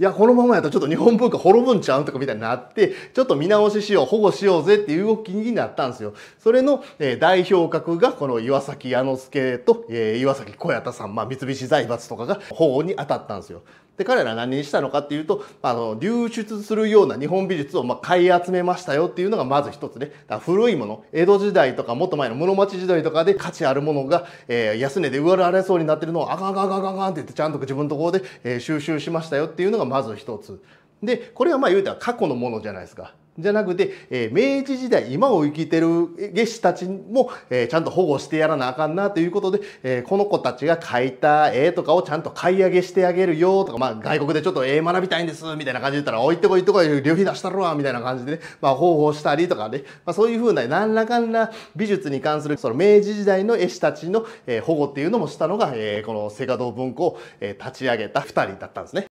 いや、このままやとちょっと日本文化滅ぶんちゃうとかみたいになって、ちょっと見直ししよう、保護しようぜっていう動きになったんですよ。それの、えー、代表格がこの岩崎彌之助と、えー、岩崎小彌田さん、まあ、三菱財閥とかが保護に当たったんですよ。で彼ら何にしたのかっていうとあの流出するような日本美術をま買い集めましたよっていうのがまず一つねだ古いもの江戸時代とかもっと前の室町時代とかで価値あるものが、えー、安値で売られそうになってるのをあがんあがんあがんあって言ってちゃんと自分のところで、え収集しましたよっていうのがまず一つでこれはまあ言うたら過去のものじゃないですか。じゃなくて、え明治時代、今を生きてる下士たちも、えちゃんと保護してやらなあかんなということで、えこの子たちが描いた絵とかをちゃんと買い上げしてあげるよとか、まあ、外国でちょっと絵学びたいんです、みたいな感じで言ったら、おいてこいってこい、旅費出したろわ、みたいな感じでね、まあ、方法したりとかね、まあ、そういうふうな、何らかんな美術に関する、その明治時代の絵師たちの、え保護っていうのもしたのが、えこのセカド文庫を、え立ち上げた二人だったんですね。